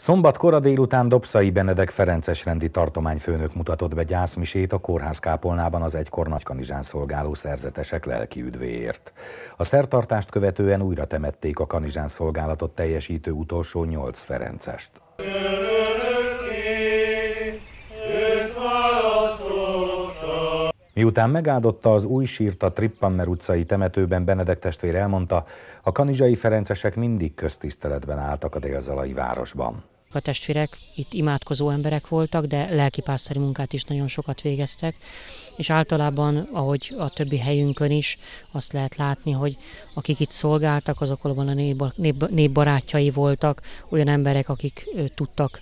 Szombat kora délután Dobszai Benedek Ferences rendi tartományfőnök mutatott be gyászmisét a kórházkápolnában az egykor nagykanizsán szolgáló szerzetesek lelki üdvéért. A szertartást követően újra temették a kanizsán szolgálatot teljesítő utolsó nyolc Ferencest. Miután megáldotta az új sírt a Trippanner utcai temetőben, Benedek testvér elmondta, a kanizsai ferencesek mindig köztiszteletben álltak a délzalai városban. A testvérek itt imádkozó emberek voltak, de lelkipásztori munkát is nagyon sokat végeztek, és általában, ahogy a többi helyünkön is, azt lehet látni, hogy akik itt szolgáltak, azok valóban a népbarátjai voltak, olyan emberek, akik tudtak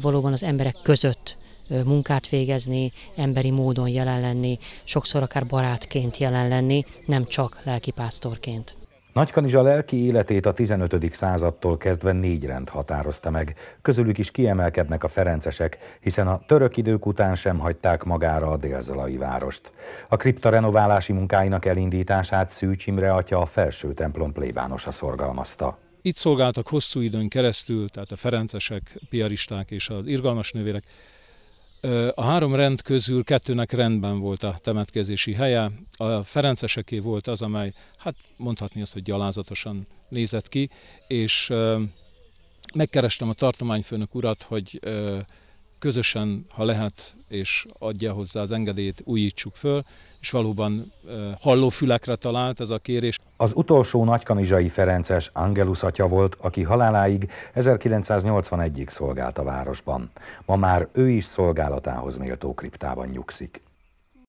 valóban az emberek között munkát végezni, emberi módon jelen lenni, sokszor akár barátként jelen lenni, nem csak lelkipásztorként. Nagykanizsa lelki életét a 15. századtól kezdve négy rend határozta meg. Közülük is kiemelkednek a ferencesek, hiszen a török idők után sem hagyták magára a délzalai várost. A kripta renoválási munkáinak elindítását Szűcs Imre atya a felső templom plébánosa szorgalmazta. Itt szolgáltak hosszú időn keresztül, tehát a ferencesek, piaristák és az irgalmas nővérek, a három rend közül kettőnek rendben volt a temetkezési helye. A Ferenceseké volt az, amely, hát mondhatni azt, hogy gyalázatosan nézett ki, és megkerestem a tartományfőnök urat, hogy közösen, ha lehet, és adja hozzá az engedélyt, újítsuk föl, és valóban hallófülekre talált ez a kérés. Az utolsó nagykanizsai Ferences Angelus atya volt, aki haláláig 1981-ig szolgált a városban. Ma már ő is szolgálatához méltó kriptában nyugszik.